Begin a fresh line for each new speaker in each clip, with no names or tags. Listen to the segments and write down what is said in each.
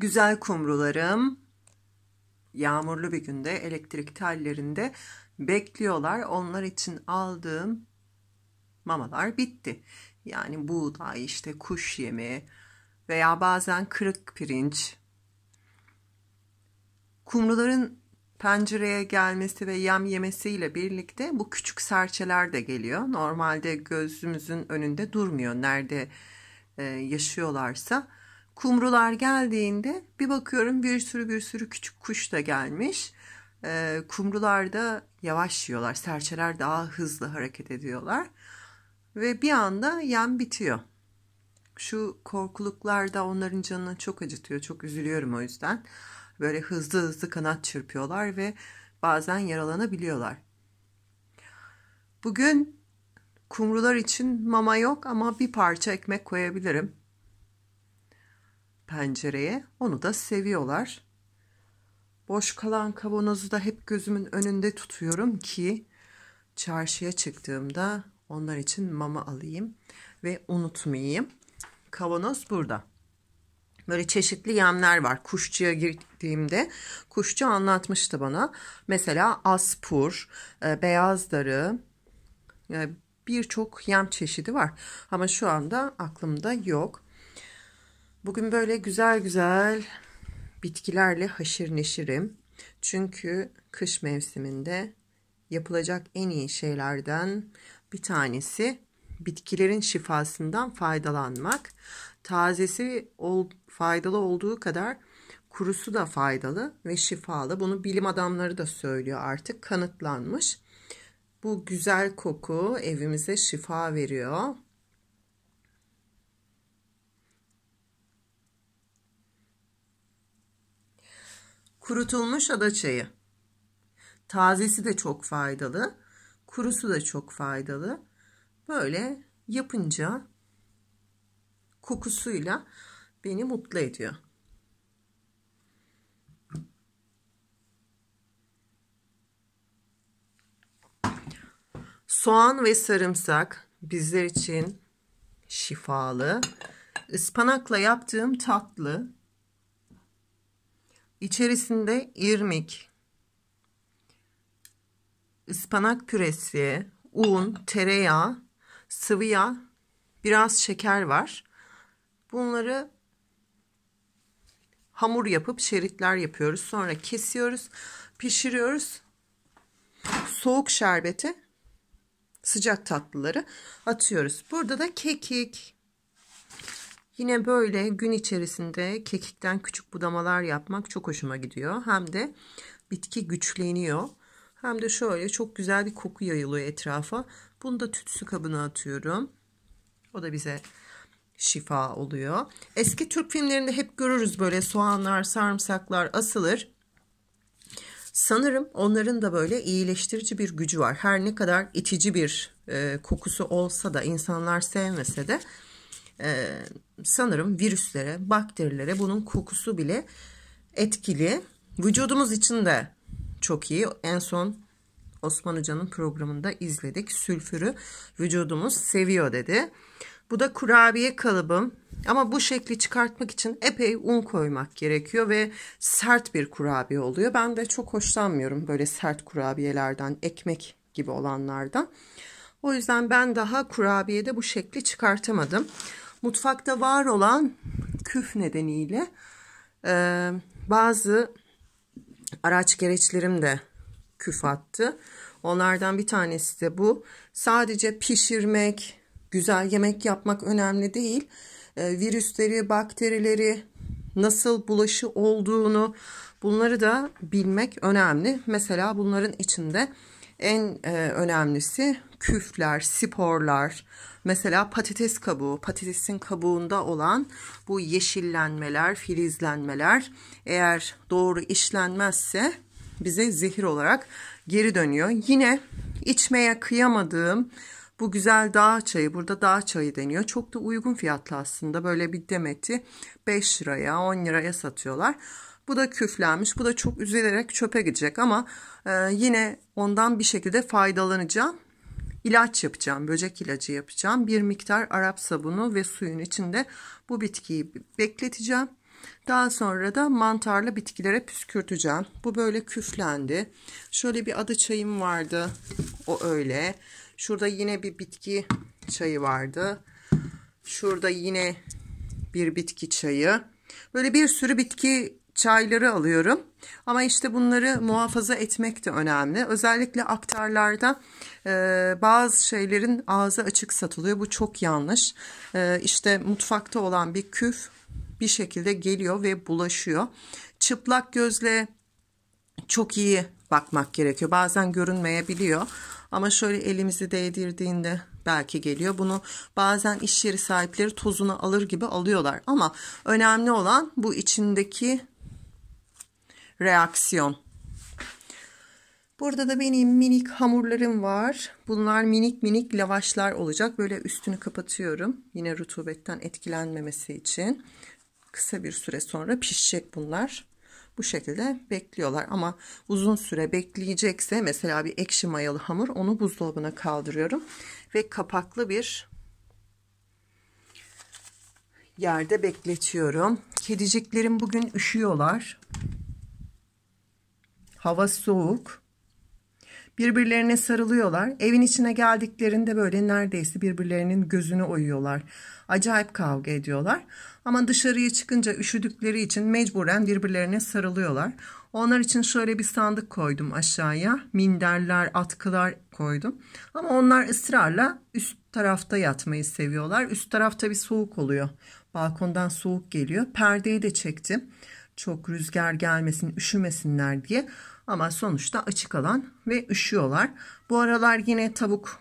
Güzel kumrularım yağmurlu bir günde elektrik tellerinde bekliyorlar. Onlar için aldığım mamalar bitti. Yani buğday işte kuş yemi veya bazen kırık pirinç. Kumruların pencereye gelmesi ve yem yemesiyle birlikte bu küçük serçeler de geliyor. Normalde gözümüzün önünde durmuyor nerede e, yaşıyorlarsa Kumrular geldiğinde bir bakıyorum bir sürü bir sürü küçük kuş da gelmiş. E, kumrular da yavaş yiyorlar. Serçeler daha hızlı hareket ediyorlar. Ve bir anda yem bitiyor. Şu korkuluklar da onların canını çok acıtıyor. Çok üzülüyorum o yüzden. Böyle hızlı hızlı kanat çırpıyorlar ve bazen yaralanabiliyorlar. Bugün kumrular için mama yok ama bir parça ekmek koyabilirim pencereye. Onu da seviyorlar. Boş kalan kavanozu da hep gözümün önünde tutuyorum ki çarşıya çıktığımda onlar için mama alayım ve unutmayayım. Kavanoz burada. Böyle çeşitli yemler var. Kuşçuya gittiğimde kuşçu anlatmıştı bana. Mesela aspur, e, beyaz darı, e, birçok yem çeşidi var. Ama şu anda aklımda yok. Bugün böyle güzel güzel bitkilerle haşır neşirim. Çünkü kış mevsiminde yapılacak en iyi şeylerden bir tanesi bitkilerin şifasından faydalanmak. Tazesi ol, faydalı olduğu kadar kurusu da faydalı ve şifalı. Bunu bilim adamları da söylüyor artık kanıtlanmış. Bu güzel koku evimize şifa veriyor. Kurutulmuş ada çayı. Tazesi de çok faydalı. Kurusu da çok faydalı. Böyle yapınca kokusuyla beni mutlu ediyor. Soğan ve sarımsak bizler için şifalı. Ispanakla yaptığım tatlı İçerisinde irmik, ıspanak püresi, un, tereyağı, sıvı yağ, biraz şeker var. Bunları hamur yapıp şeritler yapıyoruz. Sonra kesiyoruz, pişiriyoruz. Soğuk şerbeti, sıcak tatlıları atıyoruz. Burada da kekik, Yine böyle gün içerisinde kekikten küçük budamalar yapmak çok hoşuma gidiyor. Hem de bitki güçleniyor. Hem de şöyle çok güzel bir koku yayılıyor etrafa. Bunu da tütsü kabına atıyorum. O da bize şifa oluyor. Eski Türk filmlerinde hep görürüz böyle soğanlar, sarımsaklar asılır. Sanırım onların da böyle iyileştirici bir gücü var. Her ne kadar itici bir e, kokusu olsa da insanlar sevmese de e, sanırım virüslere, bakterilere bunun kokusu bile etkili. Vücudumuz için de çok iyi. En son Osman Hoca'nın programında izledik. Sülfürü vücudumuz seviyor dedi. Bu da kurabiye kalıbım. Ama bu şekli çıkartmak için epey un koymak gerekiyor ve sert bir kurabiye oluyor. Ben de çok hoşlanmıyorum böyle sert kurabiyelerden, ekmek gibi olanlardan. O yüzden ben daha kurabiyede bu şekli çıkartamadım mutfakta var olan küf nedeniyle e, bazı araç gereçlerim de küf attı. Onlardan bir tanesi de bu. Sadece pişirmek, güzel yemek yapmak önemli değil. E, virüsleri, bakterileri, nasıl bulaşı olduğunu bunları da bilmek önemli. Mesela bunların içinde en e, önemlisi küfler, sporlar. Mesela patates kabuğu, patatesin kabuğunda olan bu yeşillenmeler, filizlenmeler eğer doğru işlenmezse bize zehir olarak geri dönüyor. Yine içmeye kıyamadığım bu güzel dağ çayı burada dağ çayı deniyor. Çok da uygun fiyatlı aslında böyle bir demeti 5 liraya 10 liraya satıyorlar. Bu da küflenmiş. Bu da çok üzülerek çöpe gidecek ama e, yine ondan bir şekilde faydalanacağım. İlaç yapacağım, böcek ilacı yapacağım. Bir miktar Arap sabunu ve suyun içinde bu bitkiyi bekleteceğim. Daha sonra da mantarlı bitkilere püskürteceğim. Bu böyle küflendi. Şöyle bir adı çayım vardı. O öyle. Şurada yine bir bitki çayı vardı. Şurada yine bir bitki çayı. Böyle bir sürü bitki çayları alıyorum. Ama işte bunları muhafaza etmek de önemli. Özellikle aktarlarda e, bazı şeylerin ağzı açık satılıyor. Bu çok yanlış. E, işte mutfakta olan bir küf bir şekilde geliyor ve bulaşıyor. Çıplak gözle çok iyi bakmak gerekiyor. Bazen görünmeyebiliyor ama şöyle elimizi değdirdiğinde belki geliyor. Bunu bazen iş yeri sahipleri tozunu alır gibi alıyorlar ama önemli olan bu içindeki reaksiyon. Burada da benim minik hamurlarım var. Bunlar minik minik lavaşlar olacak. Böyle üstünü kapatıyorum. Yine rutubetten etkilenmemesi için. Kısa bir süre sonra pişecek bunlar. Bu şekilde bekliyorlar ama uzun süre bekleyecekse mesela bir ekşi mayalı hamur onu buzdolabına kaldırıyorum. Ve kapaklı bir yerde bekletiyorum. Kediciklerim bugün üşüyorlar. Hava soğuk. Birbirlerine sarılıyorlar. Evin içine geldiklerinde böyle neredeyse birbirlerinin gözünü oyuyorlar. Acayip kavga ediyorlar. Ama dışarıya çıkınca üşüdükleri için mecburen birbirlerine sarılıyorlar. Onlar için şöyle bir sandık koydum aşağıya. Minderler, atkılar koydum. Ama onlar ısrarla üst tarafta yatmayı seviyorlar. Üst tarafta bir soğuk oluyor. Balkondan soğuk geliyor. Perdeyi de çektim çok rüzgar gelmesin, üşümesinler diye. Ama sonuçta açık alan ve üşüyorlar. Bu aralar yine tavuk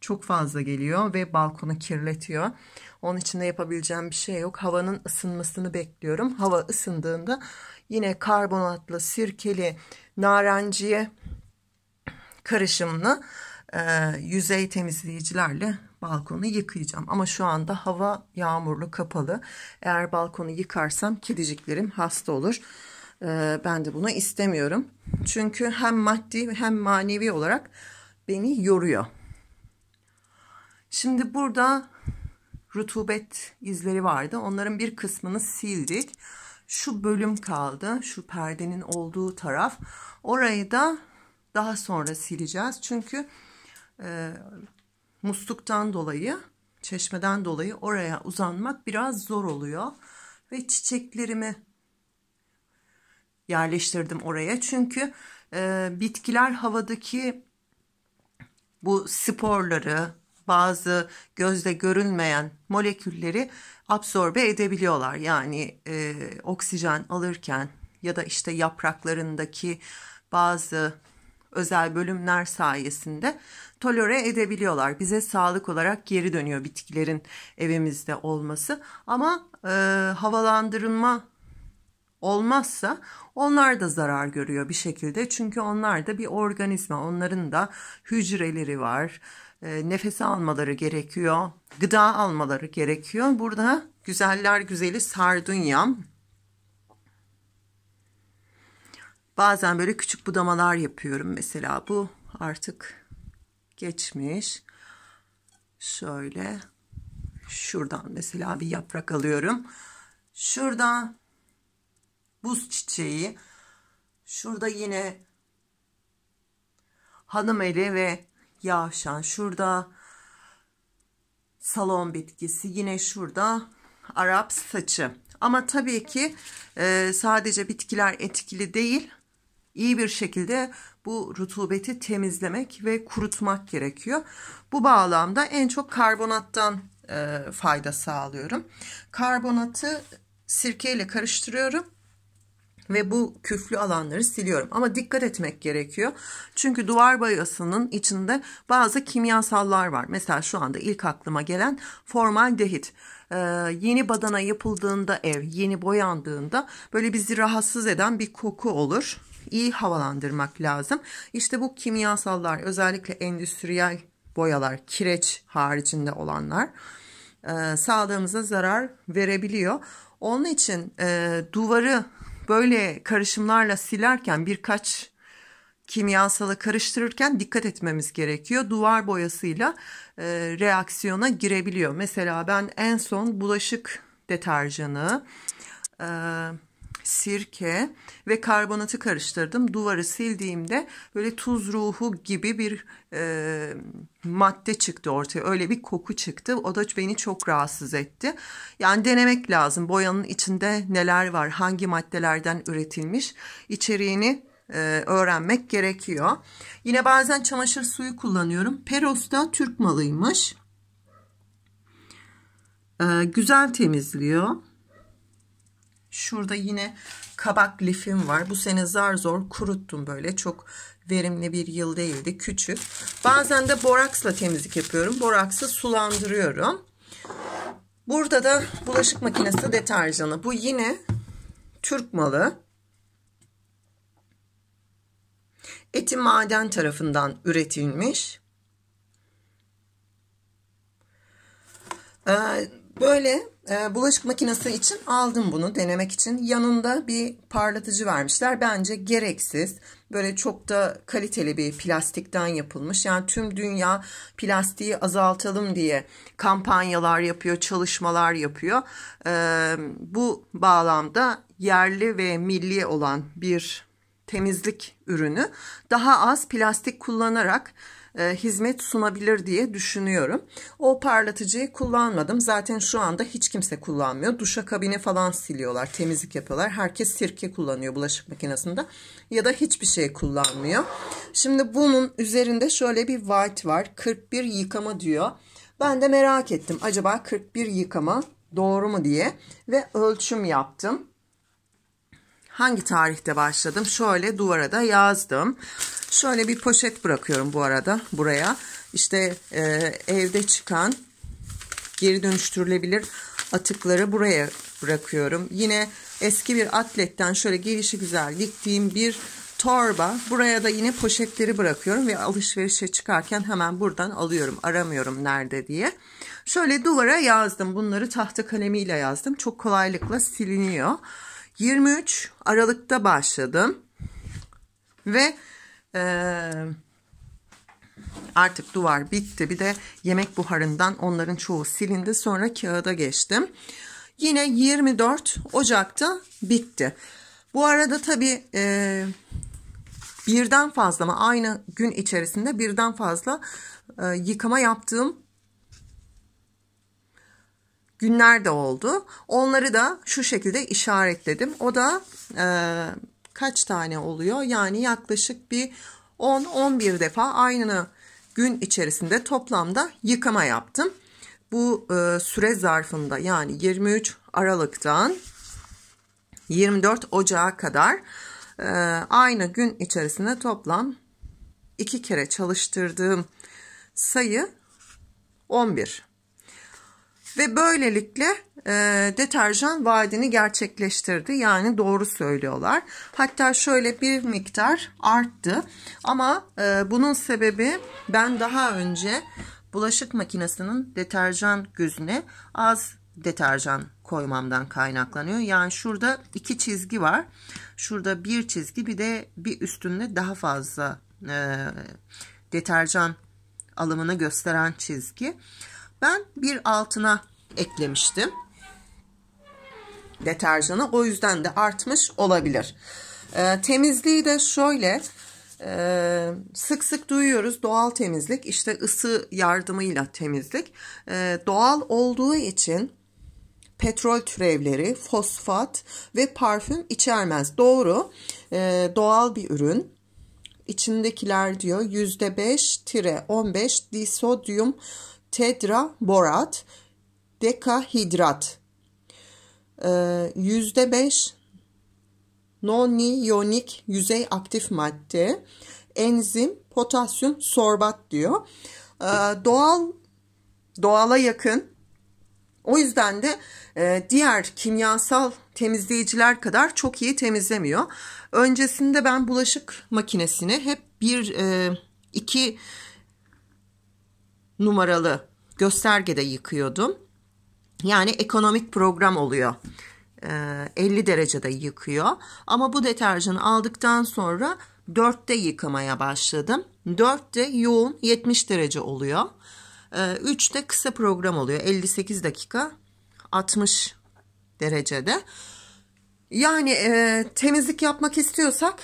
çok fazla geliyor ve balkonu kirletiyor. Onun için de yapabileceğim bir şey yok. Havanın ısınmasını bekliyorum. Hava ısındığında yine karbonatlı, sirkeli, narenciye karışımlı e, yüzey temizleyicilerle balkonu yıkayacağım. Ama şu anda hava yağmurlu kapalı. Eğer balkonu yıkarsam kediciklerim hasta olur. Ee, ben de bunu istemiyorum. Çünkü hem maddi hem manevi olarak beni yoruyor. Şimdi burada rutubet izleri vardı. Onların bir kısmını sildik. Şu bölüm kaldı. Şu perdenin olduğu taraf. Orayı da daha sonra sileceğiz. Çünkü e, musluktan dolayı, çeşmeden dolayı oraya uzanmak biraz zor oluyor. Ve çiçeklerimi yerleştirdim oraya. Çünkü e, bitkiler havadaki bu sporları, bazı gözle görünmeyen molekülleri absorbe edebiliyorlar. Yani e, oksijen alırken ya da işte yapraklarındaki bazı özel bölümler sayesinde tolere edebiliyorlar. Bize sağlık olarak geri dönüyor bitkilerin evimizde olması. Ama e, havalandırılma olmazsa onlar da zarar görüyor bir şekilde. Çünkü onlar da bir organizma. Onların da hücreleri var. E, nefes almaları gerekiyor. Gıda almaları gerekiyor. Burada güzeller güzeli sardunyam Bazen böyle küçük budamalar yapıyorum mesela. Bu artık geçmiş. Şöyle şuradan mesela bir yaprak alıyorum. Şuradan buz çiçeği. Şurada yine hanım eli ve yavşan. Şurada salon bitkisi. Yine şurada Arap saçı. Ama tabii ki e, sadece bitkiler etkili değil iyi bir şekilde bu rutubeti temizlemek ve kurutmak gerekiyor. Bu bağlamda en çok karbonattan e, fayda sağlıyorum. Karbonatı sirkeyle karıştırıyorum ve bu küflü alanları siliyorum. Ama dikkat etmek gerekiyor. Çünkü duvar boyasının içinde bazı kimyasallar var. Mesela şu anda ilk aklıma gelen formaldehit. Ee, yeni badana yapıldığında ev, yeni boyandığında böyle bizi rahatsız eden bir koku olur iyi havalandırmak lazım. İşte bu kimyasallar özellikle endüstriyel boyalar, kireç haricinde olanlar e, sağlığımıza zarar verebiliyor. Onun için e, duvarı böyle karışımlarla silerken birkaç kimyasalı karıştırırken dikkat etmemiz gerekiyor. Duvar boyasıyla e, reaksiyona girebiliyor. Mesela ben en son bulaşık deterjanı, e, sirke ve karbonatı karıştırdım. Duvarı sildiğimde böyle tuz ruhu gibi bir e, madde çıktı ortaya. Öyle bir koku çıktı. O da beni çok rahatsız etti. Yani denemek lazım. Boyanın içinde neler var, hangi maddelerden üretilmiş içeriğini e, öğrenmek gerekiyor. Yine bazen çamaşır suyu kullanıyorum. Peros'ta Türk malıymış. E, güzel temizliyor. Şurada yine kabak lifim var. Bu sene zar zor kuruttum böyle. Çok verimli bir yıl değildi. Küçük. Bazen de boraksla temizlik yapıyorum. Boraksı sulandırıyorum. Burada da bulaşık makinesi deterjanı. Bu yine Türk malı. Eti maden tarafından üretilmiş. Ee, böyle ee, bulaşık makinesi için aldım bunu denemek için. Yanında bir parlatıcı vermişler. Bence gereksiz. Böyle çok da kaliteli bir plastikten yapılmış. Yani tüm dünya plastiği azaltalım diye kampanyalar yapıyor, çalışmalar yapıyor. Ee, bu bağlamda yerli ve milli olan bir temizlik ürünü daha az plastik kullanarak e, hizmet sunabilir diye düşünüyorum. O parlatıcıyı kullanmadım. Zaten şu anda hiç kimse kullanmıyor. Duşa kabini falan siliyorlar, temizlik yapıyorlar. Herkes sirke kullanıyor bulaşık makinesinde ya da hiçbir şey kullanmıyor. Şimdi bunun üzerinde şöyle bir white var. 41 yıkama diyor. Ben de merak ettim. Acaba 41 yıkama doğru mu diye ve ölçüm yaptım hangi tarihte başladım? Şöyle duvara da yazdım. Şöyle bir poşet bırakıyorum bu arada buraya. İşte e, evde çıkan geri dönüştürülebilir atıkları buraya bırakıyorum. Yine eski bir atletten şöyle gelişi güzel diktiğim bir torba. Buraya da yine poşetleri bırakıyorum ve alışverişe çıkarken hemen buradan alıyorum. Aramıyorum nerede diye. Şöyle duvara yazdım. Bunları tahta kalemiyle yazdım. Çok kolaylıkla siliniyor. 23 Aralık'ta başladım. Ve artık duvar bitti. Bir de yemek buharından onların çoğu silindi. Sonra kağıda geçtim. Yine 24 Ocak'ta bitti. Bu arada tabi e, birden fazla mı aynı gün içerisinde birden fazla e, yıkama yaptığım günler de oldu. Onları da şu şekilde işaretledim. O da e, kaç tane oluyor? Yani yaklaşık bir 10-11 defa aynı gün içerisinde toplamda yıkama yaptım. Bu e, süre zarfında yani 23 Aralık'tan 24 Ocağa kadar e, aynı gün içerisinde toplam iki kere çalıştırdığım sayı 11. Ve böylelikle e, deterjan vaadini gerçekleştirdi. Yani doğru söylüyorlar. Hatta şöyle bir miktar arttı. Ama e, bunun sebebi ben daha önce bulaşık makinesinin deterjan gözüne az deterjan koymamdan kaynaklanıyor. Yani şurada iki çizgi var. Şurada bir çizgi bir de bir üstünde daha fazla e, deterjan alımını gösteren çizgi ben bir altına eklemiştim. Deterjanı o yüzden de artmış olabilir. E, temizliği de şöyle e, sık sık duyuyoruz doğal temizlik işte ısı yardımıyla temizlik. E, doğal olduğu için petrol türevleri, fosfat ve parfüm içermez. Doğru e, doğal bir ürün. İçindekiler diyor %5-15 disodyum Borat dekahidrat. Ee, yüzde beş noniyonik yüzey aktif madde, enzim, potasyum sorbat diyor. Ee, doğal, doğala yakın. O yüzden de e, diğer kimyasal temizleyiciler kadar çok iyi temizlemiyor. Öncesinde ben bulaşık makinesini hep bir, e, iki numaralı göstergede yıkıyordum. Yani ekonomik program oluyor. 50 ee, derecede yıkıyor. Ama bu deterjanı aldıktan sonra 4'te yıkamaya başladım. 4'te yoğun 70 derece oluyor. 3'te ee, kısa program oluyor. 58 dakika 60 derecede. Yani e, temizlik yapmak istiyorsak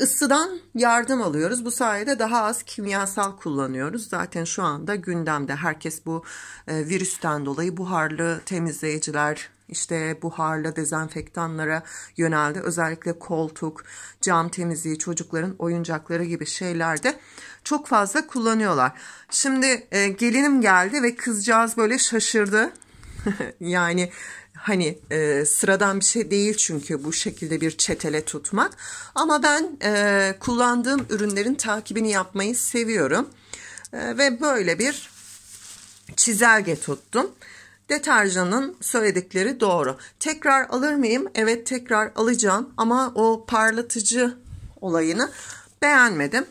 Isıdan yardım alıyoruz. Bu sayede daha az kimyasal kullanıyoruz. Zaten şu anda gündemde herkes bu e, virüsten dolayı buharlı temizleyiciler işte buharlı dezenfektanlara yöneldi. Özellikle koltuk, cam temizliği, çocukların oyuncakları gibi şeylerde çok fazla kullanıyorlar. Şimdi e, gelinim geldi ve kızcağız böyle şaşırdı. yani Hani e, sıradan bir şey değil çünkü bu şekilde bir çetele tutmak. Ama ben e, kullandığım ürünlerin takibini yapmayı seviyorum. E, ve böyle bir çizelge tuttum. Deterjanın söyledikleri doğru. Tekrar alır mıyım? Evet tekrar alacağım ama o parlatıcı olayını beğenmedim.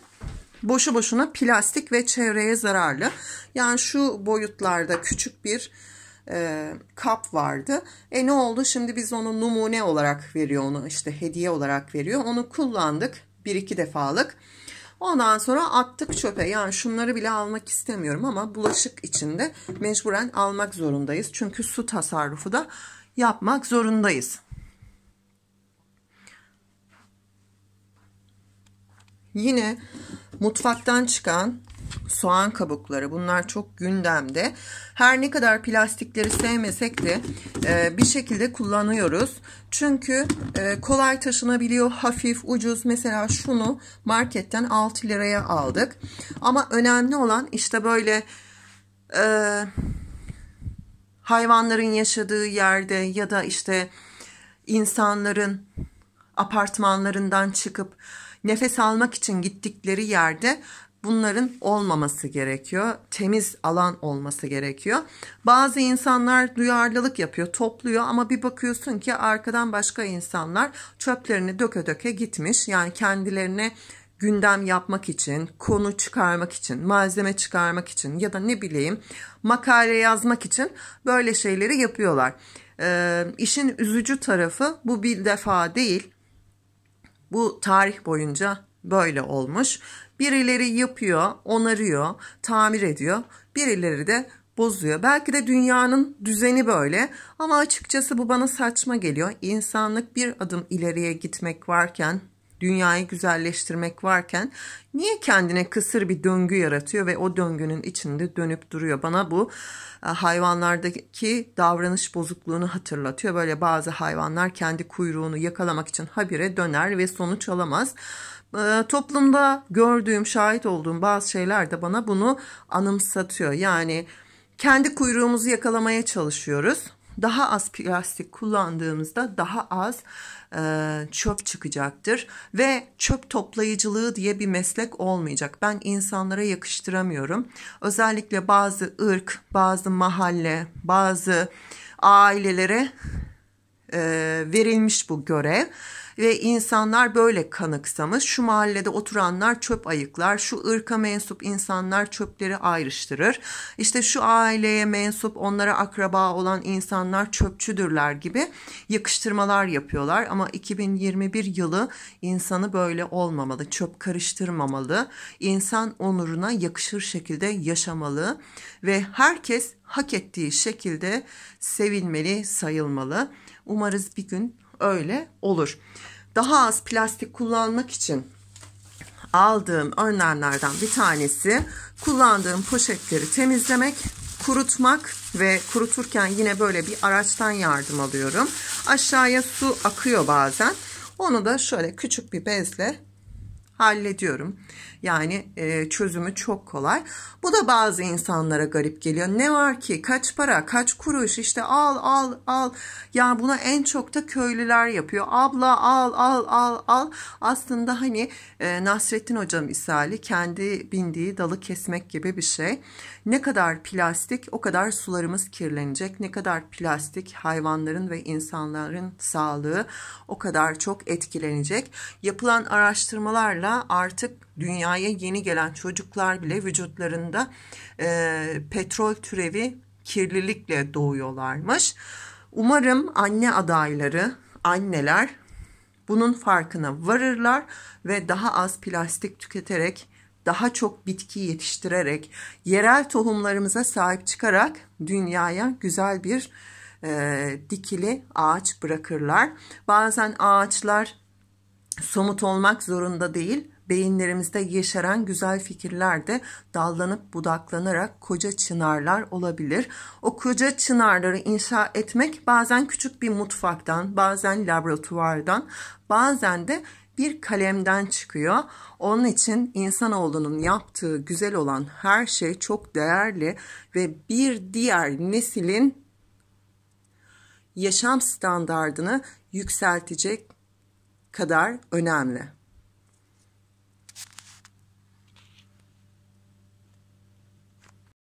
Boşu boşuna plastik ve çevreye zararlı. Yani şu boyutlarda küçük bir e, kap vardı. E ne oldu? Şimdi biz onu numune olarak veriyor onu işte hediye olarak veriyor. Onu kullandık bir iki defalık. Ondan sonra attık çöpe. Yani şunları bile almak istemiyorum ama bulaşık içinde mecburen almak zorundayız. Çünkü su tasarrufu da yapmak zorundayız. Yine mutfaktan çıkan soğan kabukları bunlar çok gündemde. Her ne kadar plastikleri sevmesek de e, bir şekilde kullanıyoruz. Çünkü e, kolay taşınabiliyor, hafif, ucuz. Mesela şunu marketten 6 liraya aldık. Ama önemli olan işte böyle e, hayvanların yaşadığı yerde ya da işte insanların apartmanlarından çıkıp nefes almak için gittikleri yerde bunların olmaması gerekiyor. Temiz alan olması gerekiyor. Bazı insanlar duyarlılık yapıyor, topluyor ama bir bakıyorsun ki arkadan başka insanlar çöplerini döke döke gitmiş. Yani kendilerine gündem yapmak için, konu çıkarmak için, malzeme çıkarmak için ya da ne bileyim makale yazmak için böyle şeyleri yapıyorlar. Ee, işin üzücü tarafı bu bir defa değil. Bu tarih boyunca böyle olmuş Birileri yapıyor, onarıyor, tamir ediyor. Birileri de bozuyor. Belki de dünyanın düzeni böyle ama açıkçası bu bana saçma geliyor. İnsanlık bir adım ileriye gitmek varken, dünyayı güzelleştirmek varken niye kendine kısır bir döngü yaratıyor ve o döngünün içinde dönüp duruyor? Bana bu e, hayvanlardaki davranış bozukluğunu hatırlatıyor. Böyle bazı hayvanlar kendi kuyruğunu yakalamak için habire döner ve sonuç alamaz. Ee, toplumda gördüğüm, şahit olduğum bazı şeyler de bana bunu anımsatıyor. Yani kendi kuyruğumuzu yakalamaya çalışıyoruz. Daha az plastik kullandığımızda daha az e, çöp çıkacaktır ve çöp toplayıcılığı diye bir meslek olmayacak. Ben insanlara yakıştıramıyorum. Özellikle bazı ırk, bazı mahalle, bazı ailelere e, verilmiş bu görev ve insanlar böyle kanıksamış. Şu mahallede oturanlar çöp ayıklar, şu ırka mensup insanlar çöpleri ayrıştırır. İşte şu aileye mensup onlara akraba olan insanlar çöpçüdürler gibi yakıştırmalar yapıyorlar. Ama 2021 yılı insanı böyle olmamalı, çöp karıştırmamalı, insan onuruna yakışır şekilde yaşamalı ve herkes hak ettiği şekilde sevilmeli, sayılmalı. Umarız bir gün öyle olur. Daha az plastik kullanmak için aldığım önlemlerden bir tanesi kullandığım poşetleri temizlemek, kurutmak ve kuruturken yine böyle bir araçtan yardım alıyorum. Aşağıya su akıyor bazen. Onu da şöyle küçük bir bezle hallediyorum. Yani e, çözümü çok kolay. Bu da bazı insanlara garip geliyor. Ne var ki kaç para kaç kuruş işte al al al. Yani buna en çok da köylüler yapıyor. Abla al al al al. Aslında hani e, Nasrettin Hocam misali kendi bindiği dalı kesmek gibi bir şey. Ne kadar plastik o kadar sularımız kirlenecek. Ne kadar plastik hayvanların ve insanların sağlığı o kadar çok etkilenecek. Yapılan araştırmalarla artık dünyaya yeni gelen çocuklar bile vücutlarında e, petrol türevi kirlilikle doğuyorlarmış. Umarım anne adayları, anneler bunun farkına varırlar ve daha az plastik tüketerek, daha çok bitki yetiştirerek, yerel tohumlarımıza sahip çıkarak dünyaya güzel bir e, dikili ağaç bırakırlar. Bazen ağaçlar somut olmak zorunda değil, beyinlerimizde yeşeren güzel fikirler de dallanıp budaklanarak koca çınarlar olabilir. O koca çınarları inşa etmek bazen küçük bir mutfaktan, bazen laboratuvardan, bazen de bir kalemden çıkıyor. Onun için insanoğlunun yaptığı güzel olan her şey çok değerli ve bir diğer neslin yaşam standardını yükseltecek kadar önemli.